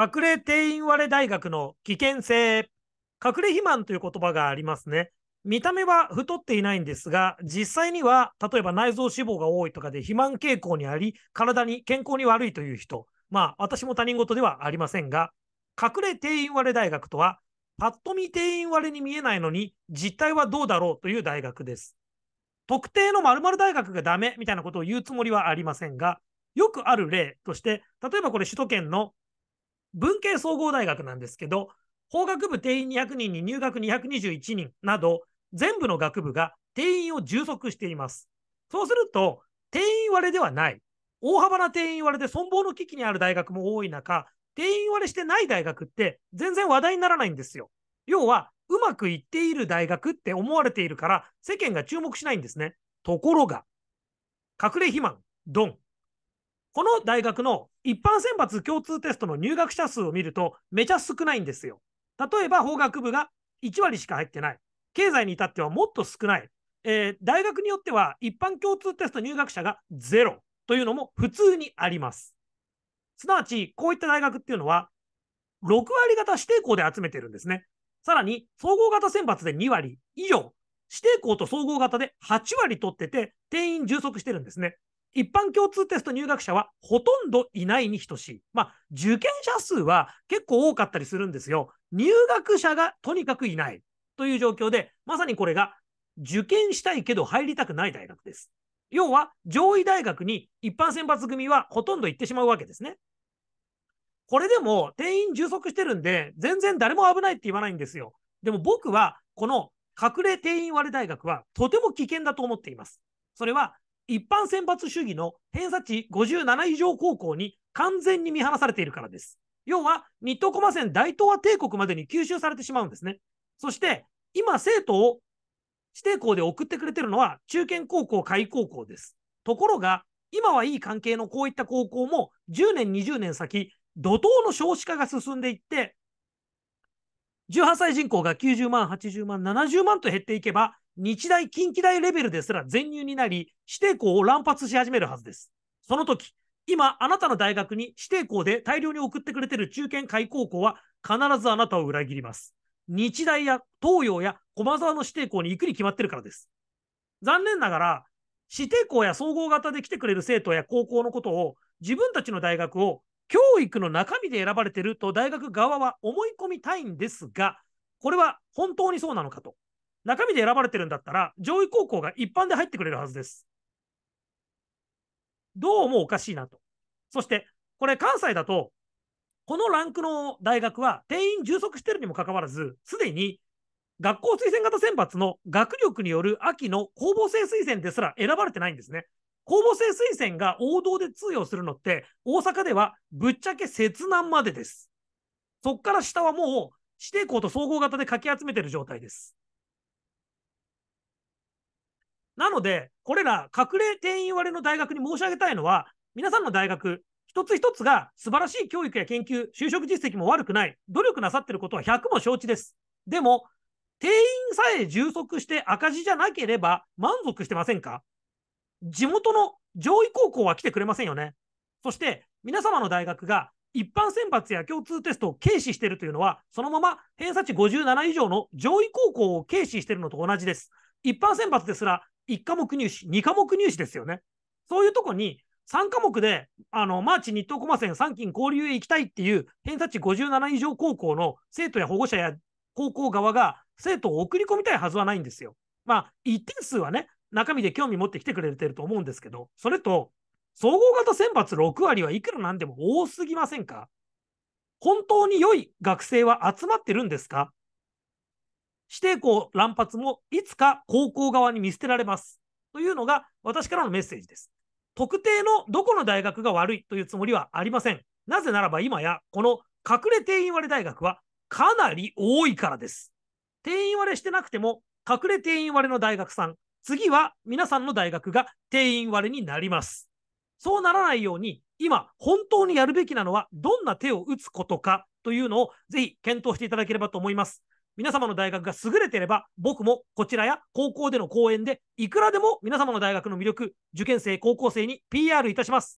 隠れ定員割れ大学の危険性。隠れ肥満という言葉がありますね。見た目は太っていないんですが、実際には、例えば内臓脂肪が多いとかで肥満傾向にあり、体に健康に悪いという人。まあ、私も他人事ではありませんが、隠れ定員割れ大学とは、パッと見定員割れに見えないのに、実態はどうだろうという大学です。特定の〇〇大学がダメみたいなことを言うつもりはありませんが、よくある例として、例えばこれ首都圏の文系総合大学なんですけど、法学部定員200人に入学221人など、全部の学部が定員を充足しています。そうすると、定員割れではない。大幅な定員割れで存亡の危機にある大学も多い中、定員割れしてない大学って全然話題にならないんですよ。要は、うまくいっている大学って思われているから、世間が注目しないんですね。ところが、隠れ肥満、ドン、この大学の一般選抜共通テストの入学者数を見ると、めちゃ少ないんですよ。例えば法学部が1割しか入ってない。経済に至ってはもっと少ない。えー、大学によっては一般共通テスト入学者がゼロというのも普通にあります。すなわち、こういった大学っていうのは、6割型指定校で集めてるんですね。さらに、総合型選抜で2割以上、指定校と総合型で8割取ってて、定員充足してるんですね。一般共通テスト入学者はほとんどいないに等しい。まあ、受験者数は結構多かったりするんですよ。入学者がとにかくいないという状況で、まさにこれが受験したいけど入りたくない大学です。要は、上位大学に一般選抜組はほとんど行ってしまうわけですね。これでも定員充足してるんで、全然誰も危ないって言わないんですよ。でも僕は、この隠れ定員割れ大学はとても危険だと思っています。それは一般選抜主義の偏差値57以上高校に完全に見放されているからです。要は、日東駒線大東亜帝国までに吸収されてしまうんですね。そして、今、生徒を指定校で送ってくれてるのは、中堅高校、下位高校です。ところが、今はいい関係のこういった高校も、10年、20年先、怒涛の少子化が進んでいって、18歳人口が90万、80万、70万と減っていけば、日大、近畿大レベルですら全入になり、指定校を乱発し始めるはずです。その時、今、あなたの大学に指定校で大量に送ってくれてる中堅開高校は、必ずあなたを裏切ります。日大や東洋や駒沢の指定校に行くに決まってるからです。残念ながら、指定校や総合型で来てくれる生徒や高校のことを、自分たちの大学を教育の中身で選ばれてると大学側は思い込みたいんですが、これは本当にそうなのかと。中身で選ばれてるんだったら、上位高校が一般で入ってくれるはずです。どうもおかしいなと。そして、これ関西だと、このランクの大学は定員充足してるにもかかわらず、すでに学校推薦型選抜の学力による秋の公募生推薦ですら選ばれてないんですね。公募生推薦が王道で通用するのって、大阪ではぶっちゃけ切難までです。そっから下はもう指定校と総合型でかき集めてる状態です。なので、これら隠れ定員割れの大学に申し上げたいのは、皆さんの大学、一つ一つが素晴らしい教育や研究、就職実績も悪くない、努力なさっていることは100も承知です。でも、定員さえ充足して赤字じゃなければ満足してませんか地元の上位高校は来てくれませんよね。そして、皆様の大学が一般選抜や共通テストを軽視しているというのは、そのまま偏差値57以上の上位高校を軽視しているのと同じです。一般選抜ですら1科目入試、2科目入試ですよね。そういうとこに3科目で、あの、マーチ日東駒線3勤交流へ行きたいっていう偏差値57以上高校の生徒や保護者や高校側が生徒を送り込みたいはずはないんですよ。まあ、一定数はね、中身で興味持ってきてくれてると思うんですけど、それと、総合型選抜6割はいくらなんでも多すぎませんか本当に良い学生は集まってるんですか指定校乱発もいつか高校側に見捨てられます。というのが私からのメッセージです。特定のどこの大学が悪いというつもりはありません。なぜならば今やこの隠れ定員割れ大学はかなり多いからです。定員割れしてなくても隠れ定員割れの大学さん、次は皆さんの大学が定員割れになります。そうならないように今本当にやるべきなのはどんな手を打つことかというのをぜひ検討していただければと思います。皆様の大学が優れてれば、僕もこちらや高校での講演で、いくらでも皆様の大学の魅力、受験生、高校生に PR いたします。